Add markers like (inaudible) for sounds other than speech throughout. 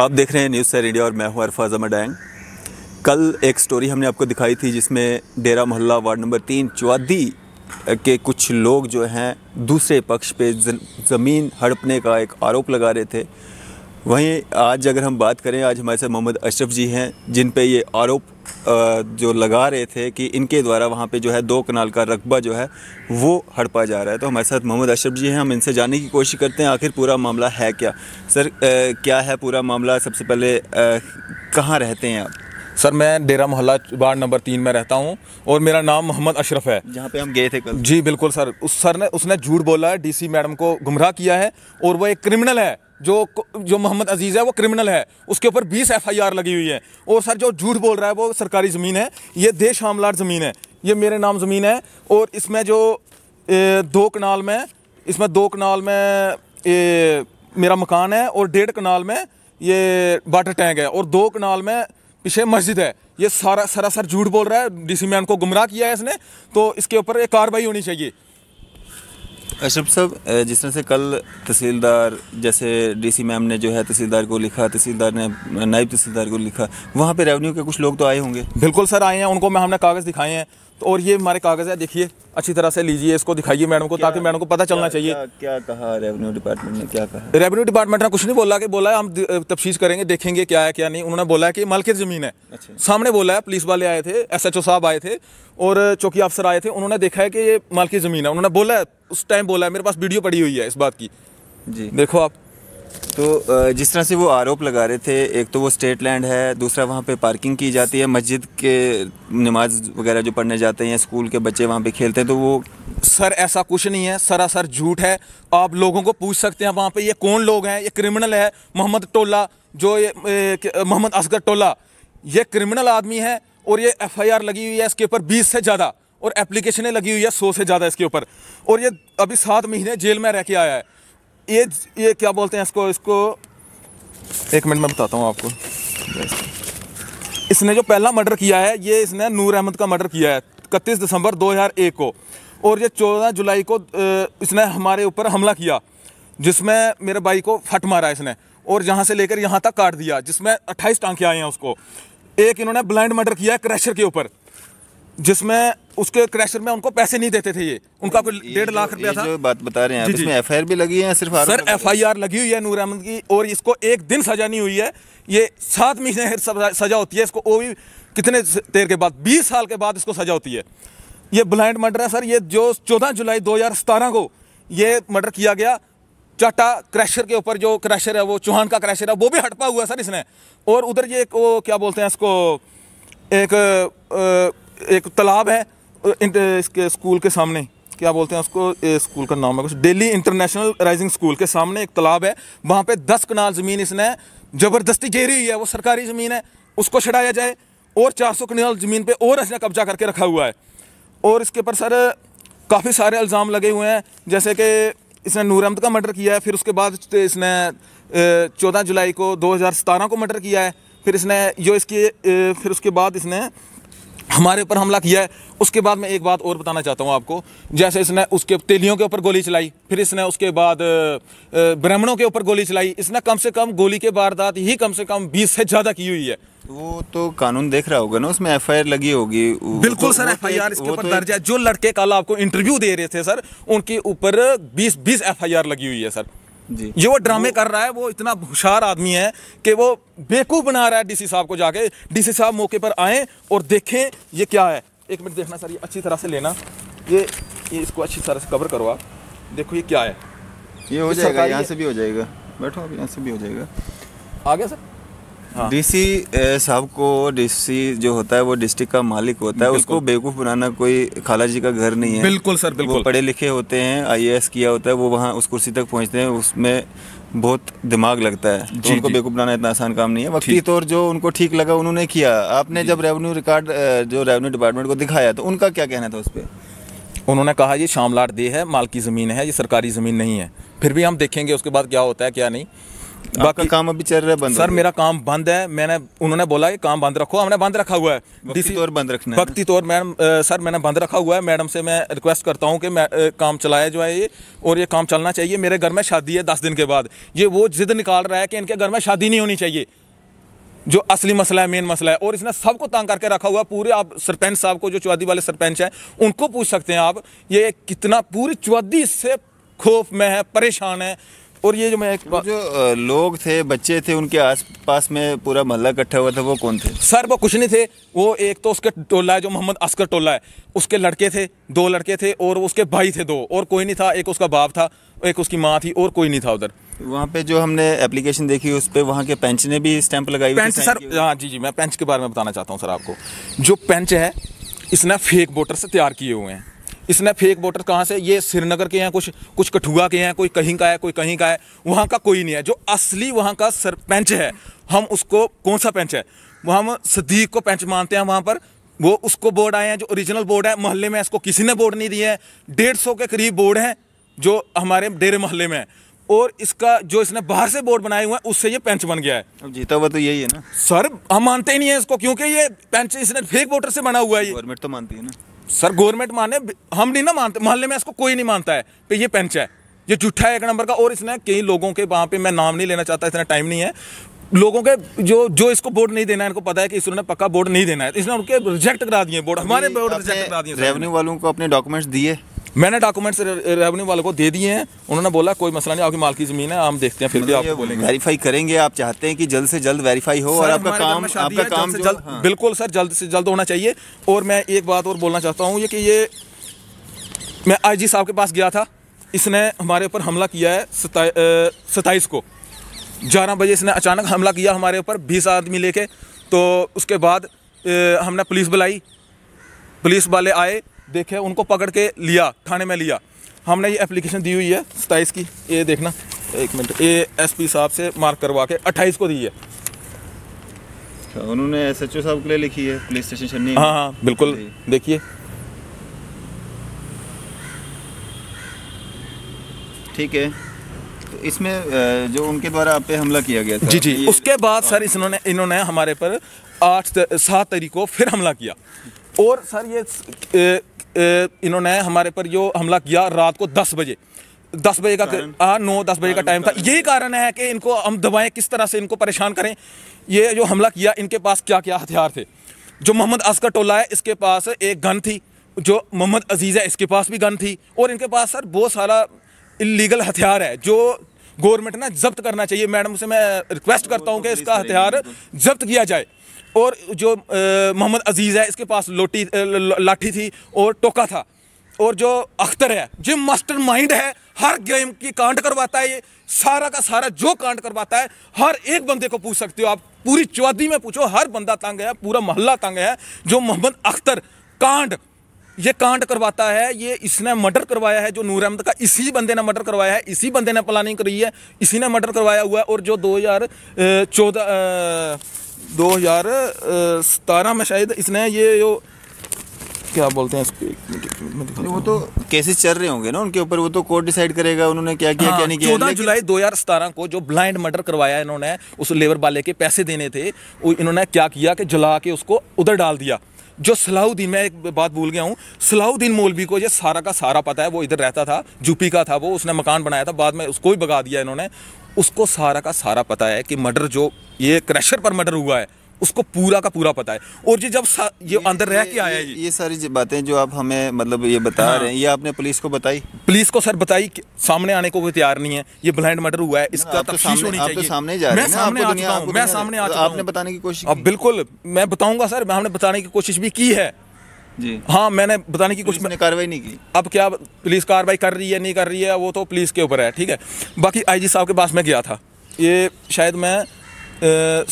आप देख रहे हैं न्यूज़ सैर इंडिया और मैं हूं अरफाज अहमद डैंग कल एक स्टोरी हमने आपको दिखाई थी जिसमें डेरा मोहल्ला वार्ड नंबर तीन चौदी के कुछ लोग जो हैं दूसरे पक्ष पे ज़मीन हड़पने का एक आरोप लगा रहे थे वहीं आज अगर हम बात करें आज हमारे साथ मोहम्मद अशरफ जी हैं जिन पे ये आरोप जो लगा रहे थे कि इनके द्वारा वहाँ पे जो है दो कनाल का रकबा जो है वो हड़पा जा रहा है तो हमारे साथ मोहम्मद अशरफ जी हैं हम इनसे जानने की कोशिश करते हैं आखिर पूरा मामला है क्या सर आ, क्या है पूरा मामला सबसे पहले कहाँ रहते हैं आप सर मैं डेरा मोहल्ला वार्ड नंबर तीन में रहता हूँ और मेरा नाम मोहम्मद अशरफ है जहाँ पे हम गए थे कल जी बिल्कुल सर उस सर ने उसने झूठ बोला है डीसी मैडम को गुमराह किया है और वो एक क्रिमिनल है जो जो मोहम्मद अजीज़ है वो क्रिमिनल है उसके ऊपर बीस एफ आई आर लगी हुई है और सर जो झूठ बोल रहा है वो सरकारी ज़मीन है ये देश हमलार ज़मीन है ये मेरे नाम ज़मीन है और इसमें जो ए, दो कनाल में इसमें दो कनाल में ए, मेरा मकान है और डेढ़ कनाल में ये वाटर टैंक है और दो कनाल में पीछे मस्जिद है ये सारा सरासर झूठ बोल रहा है डीसी मैन को गुमराह किया है इसने तो इसके ऊपर एक कार्रवाई होनी चाहिए अशरफ साहब जिस तरह से कल तहसीलदार जैसे डीसी मैम ने जो है तहसीलदार को लिखा तहसीलदार ने नायब तहसीलदार को लिखा वहाँ पे रेवेन्यू के कुछ लोग तो आए होंगे बिल्कुल सर आए हैं उनको मैं हमने कागज़ दिखाए हैं तो और ये हमारे कागज़ है देखिए अच्छी तरह से लीजिए इसको दिखाइए मैडम को ताकि मैडम को पता चलना चाहिए क्या, क्या कहा रेवेन्यू डिपार्टमेंट ने क्या कहा रेवेन्यू डिपार्टमेंट ने कुछ नहीं बोला कि बोला हम तफ्तीश करेंगे देखेंगे क्या है क्या नहीं उन्होंने बोला कि मालकिन ज़मीन है अच्छा। सामने बोला है पुलिस वाले आए थे एस साहब आए थे और चौकी अफसर आए थे उन्होंने देखा है कि ये मालकी ज़मीन है उन्होंने बोला है उस टाइम बोला है मेरे पास वीडियो पड़ी हुई है इस बात की जी देखो आप तो जिस तरह से वो आरोप लगा रहे थे एक तो वो स्टेट लैंड है दूसरा वहाँ पे पार्किंग की जाती है मस्जिद के नमाज वगैरह जो पढ़ने जाते हैं स्कूल के बच्चे वहाँ पे खेलते हैं तो वो सर ऐसा कुछ नहीं है सरासर झूठ है आप लोगों को पूछ सकते हैं वहाँ पे ये कौन लोग हैं ये क्रिमिनल है मोहम्मद टोला जो ये मोहम्मद असगर टोला ये क्रिमिनल आदमी है और ये एफ लगी हुई है इसके ऊपर बीस से ज़्यादा और एप्लीकेशनें लगी हुई है सौ से ज़्यादा इसके ऊपर और ये अभी सात महीने जेल में रह के आया है ये ये क्या बोलते हैं इसको इसको एक मिनट में बताता हूँ आपको इसने जो पहला मर्डर किया है ये इसने नूर अहमद का मर्डर किया है इकतीस दिसंबर 2001 को और ये 14 जुलाई को इसने हमारे ऊपर हमला किया जिसमें मेरे भाई को फट मारा इसने और यहाँ से लेकर यहाँ तक काट दिया जिसमें अट्ठाईस टांके आए हैं उसको एक इन्होंने ब्लाइंड मर्डर किया है क्रैशर के ऊपर जिसमें उसके क्रैशर में उनको पैसे नहीं देते थे ये उनका कोई डेढ़ लाख रुपया था जो बात बता रहे हैं जी, इसमें एफ भी लगी है सिर्फ सर एफ लगी हुई है नूर अहमद की और इसको एक दिन सजा नहीं हुई है ये सात महीने (laughs) सजा होती है इसको वो भी कितने देर के बाद बीस साल के बाद इसको सजा होती है ये ब्लाइंड मर्डर है सर ये जो चौदह जुलाई दो को ये मर्डर किया गया चाटा क्रैशर के ऊपर जो क्रैशर है वो चौहान का क्रैशर है वो भी हटपा हुआ है सर इसने और उधर ये वो क्या बोलते हैं इसको एक एक तालाब है इसके स्कूल के सामने क्या बोलते हैं उसको स्कूल का नाम है कुछ दिल्ली इंटरनेशनल राइजिंग स्कूल के सामने एक तालाब है वहाँ पे दस कनाल ज़मीन इसने ज़बरदस्ती घेरी हुई है वो सरकारी ज़मीन है उसको छड़ाया जाए और चार सौ कनाल ज़मीन पर और इसने कब्जा करके रखा हुआ है और इसके ऊपर सर काफ़ी सारे इल्ज़ाम लगे हुए हैं जैसे कि इसने नूर अहमद का मर्डर किया है फिर उसके बाद इसने चौदह जुलाई को दो हज़ार सतारह को मर्डर किया है फिर इसने जो इसकी फिर उसके बाद इसने हमारे ऊपर हमला किया है उसके बाद मैं एक बात और बताना चाहता हूँ आपको जैसे इसने उसके तेलियों के ऊपर गोली चलाई फिर इसने उसके बाद ब्राह्मणों के ऊपर गोली चलाई इसने कम से कम गोली के वारदात ही कम से कम बीस से ज़्यादा की हुई है वो तो कानून देख रहा होगा ना उसमें एफ लगी होगी बिल्कुल तो, सर एफ आई आर इसके ऊपर तो दर्ज है जो लड़के कल आपको इंटरव्यू दे रहे थे सर उनके ऊपर बीस बीस एफ लगी हुई है सर जो वो ड्रामे कर रहा है वो इतना होशियार आदमी है कि वो बेवकूफ़ बना रहा है डीसी साहब को जाके डीसी साहब मौके पर आए और देखें ये क्या है एक मिनट देखना सर ये अच्छी तरह से लेना ये ये इसको अच्छी तरह से कवर करो आप देखो ये क्या है ये हो जाएगा यहाँ से भी हो जाएगा बैठो अब यहाँ से भी हो जाएगा आ गया सर हाँ। डीसी साहब को डीसी जो होता है वो डिस्ट्रिक्ट का मालिक होता है उसको बेवकूफ़ बनाना कोई खाला जी का घर नहीं है बिल्कुल सर बिल्कुल पढ़े लिखे होते हैं आईएएस किया होता है वो वहाँ उस कुर्सी तक पहुँचते हैं उसमें बहुत दिमाग लगता है तो उनको बेवकूफ़ बनाना इतना आसान काम नहीं है वक्त तौर जो उनको ठीक लगा उन्होंने किया आपने जब रेवेन्यू रिकॉर्ड जो रेवेन्यू डिपार्टमेंट को दिखाया तो उनका क्या कहना था उस पर उन्होंने कहा ये शामलाट दे है माल की ज़मीन है ये सरकारी ज़मीन नहीं है फिर भी हम देखेंगे उसके बाद क्या होता है क्या नहीं बाकी काम अभी चल रहा है बंद सर मेरा काम बंद है मैंने उन्होंने बोला कि काम बंद रखो हमने बंद रखा हुआ है डीसी तौर बंद रखना भक्ति तौर मैडम सर मैंने बंद रखा हुआ है मैडम से मैं रिक्वेस्ट करता हूँ कि मैं काम चलाया जो है ये और ये काम चलना चाहिए मेरे घर में शादी है दस दिन के बाद ये वो जिद निकाल रहा है कि इनके घर में शादी नहीं होनी चाहिए जो असली मसला है मेन मसला है और इसने सबको तंग करके रखा हुआ है पूरे आप सरपंच साहब को जो चौधरी वाले सरपंच हैं उनको पूछ सकते हैं आप ये कितना पूरी चौधरी से खौफ में है परेशान है और ये जो मैं एक जो लोग थे बच्चे थे उनके आस पास में पूरा मोहल्ला इकट्ठा हुआ था वो कौन थे सर वो कुछ नहीं थे वो एक तो उसके टोला है जो मोहम्मद असकर टोला है उसके लड़के थे दो लड़के थे और उसके भाई थे दो और कोई नहीं था एक उसका बाप था एक उसकी माँ थी और कोई नहीं था उधर वहाँ पे जो हमने एप्लीकेशन देखी उस पर वहाँ के पेंच ने भी स्टैंप लगाई पेंच सर हाँ जी जी मैं पेंच के बारे में बताना चाहता हूँ सर आपको जो पेंच है इसने फेक वोटर से तैयार किए हुए हैं इसने फेक वोटर कहाँ से ये श्रीनगर के हैं कुछ कुछ कठुआ के हैं कोई कहीं का है कोई कहीं का है वहाँ का कोई नहीं है जो असली वहाँ का सरपंच है हम उसको कौन सा पंच है वो हम सदीक को पंच मानते हैं वहाँ पर वो उसको बोर्ड आए हैं जो ओरिजिनल बोर्ड है मोहल्ले में इसको किसी ने बोर्ड नहीं दिए हैं डेढ़ सौ के करीब बोर्ड हैं जो हमारे डेरे मोहल्ले में है और इसका जो इसने बाहर से बोर्ड बनाए हुए हैं उससे ये पेंच बन गया है जीता हुआ तो यही है ना सर हम मानते ही नहीं है इसको क्योंकि ये पंच इसने फेक वोटर से बना हुआ है गवर्नमेंट तो मानती है ना सर गवर्नमेंट माने हम नहीं ना मानते मोहल्ले में इसको कोई नहीं मानता है पे ये पेंच है ये झूठा है एक नंबर का और इसने कई लोगों के वहाँ पे मैं नाम नहीं लेना चाहता इतना टाइम नहीं है लोगों के जो जो इसको बोर्ड नहीं देना है इनको पता है कि इसने पक्का बोर्ड नहीं देना है इसने उनके रिजेक्ट करा दिए बोर्ड हमारे बोर्ड रिजेक्ट करा दिए रेवेन्यू वालों को अपने डॉक्यूमेंट्स दिए मैंने डॉक्यूमेंट्स रेवेन्यू वाले को दे दिए हैं उन्होंने बोला कोई मसला नहीं आपकी माल की जमीन है हम देखते हैं फिर भी मतलब आप बोलेंगे वेरीफाई करेंगे आप चाहते हैं कि जल्द से जल्द वेरीफाई हो और आपका काम आपका काम जल्द हाँ। बिल्कुल सर जल्द से जल्द होना चाहिए और मैं एक बात और बोलना चाहता हूँ ये कि ये मैं आई साहब के पास गया था इसने हमारे ऊपर हमला किया है सताईस को ग्यारह बजे इसने अचानक हमला किया हमारे ऊपर बीस आदमी लेके तो उसके बाद हमने पुलिस बुलाई पुलिस वाले आए देखे उनको पकड़ के लिया थाने में लिया हमने ये एप्लीकेशन दी हुई है सताईस की ये देखना एक मिनट ए एस पी साहब से मार्क करवा के अट्ठाईस को दी है अच्छा, उन्होंने एस एच ओ साहब के लिए लिखी है पुलिस स्टेशन हाँ हाँ बिल्कुल देखिए ठीक है तो इसमें जो उनके द्वारा आप पे हमला किया गया था जी जी उसके बाद सर इन्होंने इन्होंने हमारे पर आठ सात तारीख को फिर हमला किया और सर ये इन्होंने हमारे पर जो हमला किया रात को दस बजे दस बजे का हाँ नौ दस बजे का टाइम था यही कारण है कि इनको हम दबाएं किस तरह से इनको परेशान करें ये जो हमला किया इनके पास क्या क्या हथियार थे जो मोहम्मद असगर टोला है इसके पास एक गन थी जो मोहम्मद अजीज़ है इसके पास भी गन थी और इनके पास सर बहुत सारा इलीगल हथियार है जो गवर्नमेंट ना जब्त करना चाहिए मैडम से मैं रिक्वेस्ट करता हूँ तो कि इसका हथियार जब्त किया जाए और जो मोहम्मद अजीज़ है इसके पास लोटी लाठी थी और टोका था और जो अख्तर है जो मास्टर माइंड है हर गेम की कांड करवाता है ये सारा का सारा जो कांड करवाता है हर एक बंदे को पूछ सकते हो आप पूरी चौधरी में पूछो हर बंदा तंग है पूरा मोहल्ला तंग है जो मोहम्मद अख्तर कांड ये कांड करवाता है ये इसने मर्डर करवाया है जो नूर अहमद का इसी बंदे ने मर्डर करवाया है इसी बंदे ने प्लानिंग करी है इसी ने मर्डर करवाया हुआ है और जो दो हज़ार चौदह दो हज़ार सतारह में शायद इसने ये जो क्या बोलते हैं इसको वो तो केसेस चल रहे होंगे ना उनके ऊपर वो तो कोर्ट डिसाइड करेगा उन्होंने क्या किया हाँ, क्या नहीं किया चौदह जुलाई 2017 को जो ब्लाइंड मर्डर करवाया इन्होंने उस लेबर वाले के पैसे देने थे इन्होंने क्या किया कि जला के उसको उधर डाल दिया जो सलाहुद्दीन मैं एक बात भूल गया हूँ सलाहुद्दीन मौलवी को ये सारा का सारा पता है वो इधर रहता था यूपी का था वो उसने मकान बनाया था बाद में उसको ही भगा दिया इन्होंने उसको सारा का सारा पता है कि मर्डर जो ये क्रेशर पर मर्डर हुआ है उसको पूरा का पूरा पता है और ये जब ये, अंदर रह के आया ये, ये सारी बातें जो आप हमें मतलब ये बता हाँ। रहे हैं ये आपने पुलिस को बताई पुलिस को सर बताई सामने आने को कोई तैयार नहीं है ये ब्लाइंड मर्डर हुआ है इसका तो तफ्तीश होनी तो चाहिए सामने जा मैं सामने आ चुका हूँ मैं सामने आ चुका आपने बताने की कोशिश बिल्कुल मैं बताऊंगा सर मैं हमने बताने की कोशिश भी की है जी हाँ मैंने बताने की कुछ कार्रवाई नहीं की अब क्या पुलिस कार्रवाई कर रही है नहीं कर रही है वो तो पुलिस के ऊपर है ठीक है बाकी आईजी साहब के पास मैं गया था ये शायद मैं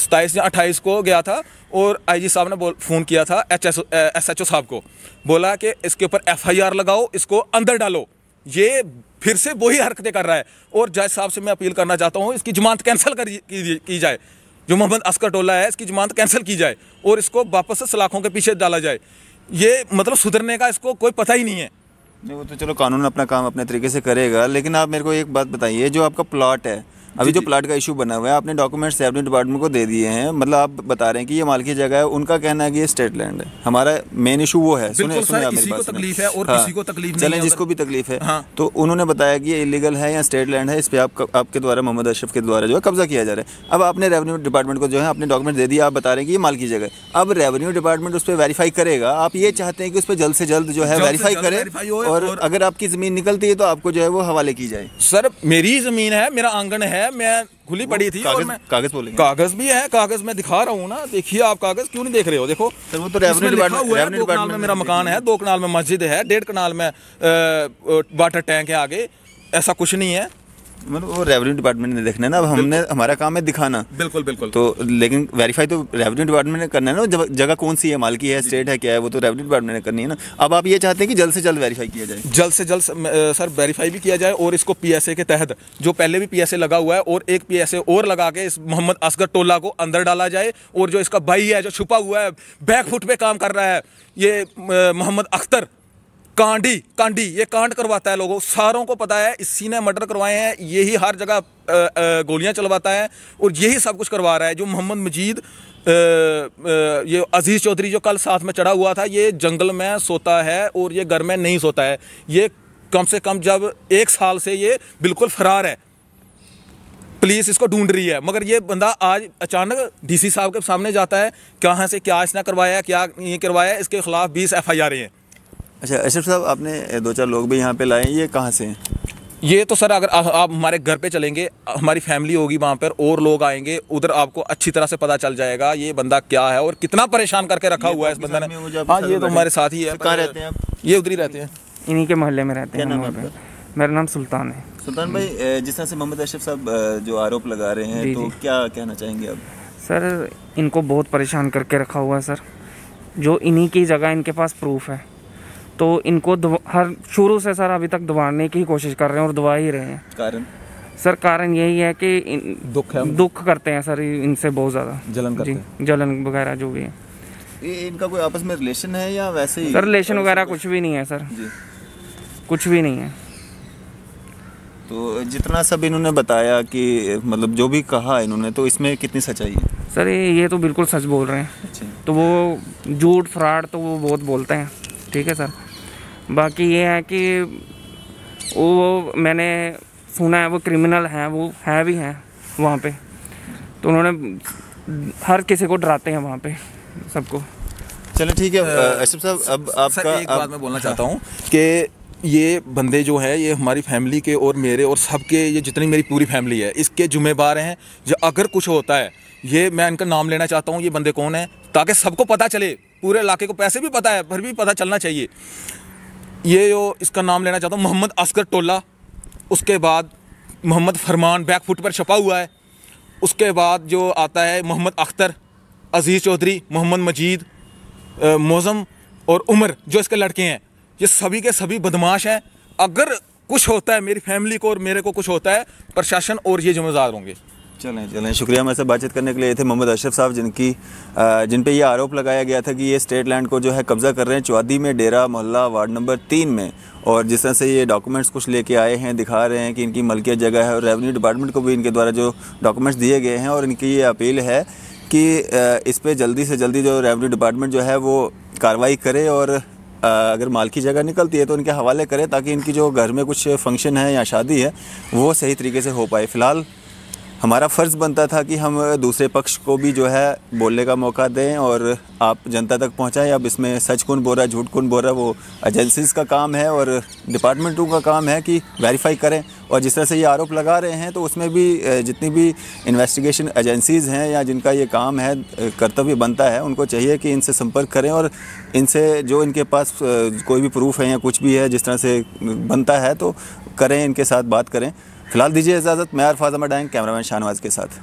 सताईस या अट्ठाईस को गया था और आईजी साहब ने बोल फ़ोन किया था H S S H O साहब को बोला कि इसके ऊपर एफआईआर लगाओ इसको अंदर डालो ये फिर से वही हरकतें कर रहा है और जज साहब से मैं अपील करना चाहता हूँ इसकी जमानत कैंसिल कर की जाए जो मोहम्मद असकर टोला है इसकी जमानत कैंसिल की जाए और इसको वापस सलाखों के पीछे डाला जाए ये मतलब सुधरने का इसको कोई पता ही नहीं है नहीं वो तो चलो कानून अपना काम अपने तरीके से करेगा लेकिन आप मेरे को एक बात बताइए जो आपका प्लाट है अभी जो प्लाट का इशू बना हुआ है आपने डॉक्यूमेंट सेवनी डिपार्टमेंट को दे दिए हैं मतलब आप बता रहे हैं कि ये मालकी जगह है उनका कहना है कि ये स्टेट लैंड है हमारा मेन इशू वो है सुने सुने आप मेरी बात तकलीफ है और हाँ। किसी को तकलीफ चलें जिसको भी तकलीफ है हाँ। तो उन्होंने बताया कि ये इलीगल है या स्टेट लैंड है इस पर आप, आपके द्वारा मोहम्मद अशरफ के द्वारा जो है कब्जा किया जा रहा है अब आपने रेवन्यू डिपार्टमेंट को जो है आपने डॉक्यूमेंट दे दिया आप बता रहे हैं कि ये मालकी जगह है अब रेवन्यू डिपार्टमेंट उस पर वेरीफाई करेगा आप ये चाहते हैं कि उस पर जल्द से जल्द जो है वेरीफाई करे और अगर आपकी ज़मीन निकलती है तो आपको जो है वो हवाले की जाए सर मेरी ज़मीन है मेरा आंगन है है मैं खुली पड़ी थी कागज, कागज बोले कागज भी है कागज मैं दिखा रहा हूँ ना देखिए आप कागज क्यों नहीं देख रहे हो देखो सर वो तो रेवेन्यू डिपार्टमेंट दो कनाल में मेरा मकान है दो कनाल में मस्जिद है डेढ़ कनाल में वाटर टैंक है आगे ऐसा कुछ नहीं है मतलब वो रेवेन्यू डिपार्टमेंट ने देखना है ना अब हमने हमारा काम है दिखाना बिल्कुल बिल्कुल तो लेकिन वेरीफाई तो रेवेन्यू डिपार्टमेंट ने करना है ना जगह कौन सी है मालकी है स्टेट है क्या है वो तो रेवेन्यू डिपार्टमेंट ने करनी है ना अब आप ये चाहते हैं कि जल्द से जल्द वेरीफाई किया जाए जल्द से जल्द सर वेरीफाई भी किया जाए और इसको पी के तहत जो पहले भी पी लगा हुआ है और एक पी और लगा के इस मोहम्मद असगर टोला को अंदर डाला जाए और जो इसका भाई है जो छुपा हुआ है बैकफुट पे काम कर रहा है ये मोहम्मद अख्तर कांडी कांडी ये कांड करवाता है लोगों सारों को पता है इसी ने मर्डर करवाए हैं यही हर जगह गोलियां चलवाता है और यही सब कुछ करवा रहा है जो मोहम्मद मजीद ये अजीज़ चौधरी जो कल साथ में चढ़ा हुआ था ये जंगल में सोता है और ये घर में नहीं सोता है ये कम से कम जब एक साल से ये बिल्कुल फरार है पुलिस इसको ढूंढ रही है मगर ये बंदा आज अचानक डीसी साहब के सामने जाता है कहाँ से क्या इसने करवाया क्या नहीं करवाया इसके खिलाफ बीस एफ आई आर हैं अच्छा अशरफ साहब आपने दो चार लोग भी यहाँ पे लाए ये कहाँ से हैं ये तो सर अगर आप हमारे घर पे चलेंगे हमारी फैमिली होगी वहाँ पर और लोग आएंगे उधर आपको अच्छी तरह से पता चल जाएगा ये बंदा क्या है और कितना परेशान करके रखा हुआ है इस बंदा ने हाँ ये तो हमारे साथ ही है कहाँ रहते हैं ये उधर ही रहते हैं इन्हीं के मोहल्ले में रहते हैं मेरा नाम सुल्तान है सुल्तान भाई जिस तरह से मोहम्मद अशरफ साहब जो आरोप लगा रहे हैं तो क्या कहना चाहेंगे आप सर इनको बहुत परेशान करके रखा हुआ है सर जो इन्हीं की जगह इनके पास प्रूफ है तो इनको हर शुरू से सर अभी तक दबाने की कोशिश कर रहे हैं और दबा ही रहे हैं कारण सर कारण यही है कि दुख है दुख करते हैं सर इनसे बहुत ज़्यादा जलन करते हैं जलन वगैरह जो भी है ये इनका कोई आपस में रिलेशन है या वैसे ही सर रिलेशन वगैरह कुछ भी नहीं है सर जी कुछ भी नहीं है तो जितना सब इन्होंने बताया कि मतलब जो भी कहा इन्होंने तो इसमें कितनी सच्चाई है सर ये तो बिल्कुल सच बोल रहे हैं अच्छा। तो वो झूठ फ्रॉड तो वो बहुत बोलते हैं ठीक है सर बाकी ये है कि वो मैंने सुना है वो क्रिमिनल हैं वो है भी हैं वहाँ पे तो उन्होंने हर किसी को डराते हैं वहाँ पे सबको चलो ठीक है अशिफ साहब अब आपका एक बात मैं बोलना चाहता हाँ। हूँ कि ये बंदे जो है ये हमारी फैमिली के और मेरे और सबके ये जितनी मेरी पूरी फैमिली है इसके जुम्मेवार हैं जो अगर कुछ होता है ये मैं इनका नाम लेना चाहता हूँ ये बंदे कौन हैं ताकि सबको पता चले पूरे इलाके को पैसे भी पता है फिर भी पता चलना चाहिए ये जो इसका नाम लेना चाहता हूँ मोहम्मद असगर टोला उसके बाद मोहम्मद फरमान बैक फुट पर छपा हुआ है उसके बाद जो आता है मोहम्मद अख्तर अज़ीज़ चौधरी मोहम्मद मजीद मोज़म और उमर जो इसके लड़के हैं ये सभी के सभी बदमाश हैं अगर कुछ होता है मेरी फैमिली को और मेरे को कुछ होता है प्रशासन और ये जिम्मेदार होंगे चलें चलें शुक्रिया मैं से बातचीत करने के लिए थे मोहम्मद अशरफ साहब जिनकी जिन पे ये आरोप लगाया गया था कि ये स्टेट लैंड को जो है कब्ज़ा कर रहे हैं चौधरी में डेरा मोहल्ला वार्ड नंबर तीन में और जिस तरह से ये डॉक्यूमेंट्स कुछ लेके आए हैं दिखा रहे हैं कि इनकी मलकियत जगह है और रेवन्यू डिपार्टमेंट को भी इनके द्वारा जो डॉक्यूमेंट्स दिए गए हैं और इनकी ये अपील है कि इस पर जल्दी से जल्दी जो रेवन्यू डिपार्टमेंट जो है वो कार्रवाई करे और अगर माल की जगह निकलती है तो इनके हवाले करें ताकि इनकी जो घर में कुछ फंक्शन है या शादी है वो सही तरीके से हो पाए फ़िलहाल हमारा फ़र्ज़ बनता था कि हम दूसरे पक्ष को भी जो है बोलने का मौका दें और आप जनता तक पहुंचाएं अब इसमें सच कौन बोल रहा है झूठ कौन बोल रहा है वो एजेंसीज़ का काम है और डिपार्टमेंटों का काम है कि वेरीफाई करें और जिस तरह से ये आरोप लगा रहे हैं तो उसमें भी जितनी भी इन्वेस्टिगेशन एजेंसीज़ हैं या जिनका ये काम है कर्तव्य बनता है उनको चाहिए कि इनसे संपर्क करें और इनसे जो इनके पास कोई भी प्रूफ है या कुछ भी है जिस तरह से बनता है तो करें इनके साथ बात करें फिलहाल दीजिए इजाज़त मैं अरफाज अहमद डैंग कैमरामैन शाहनवाज के साथ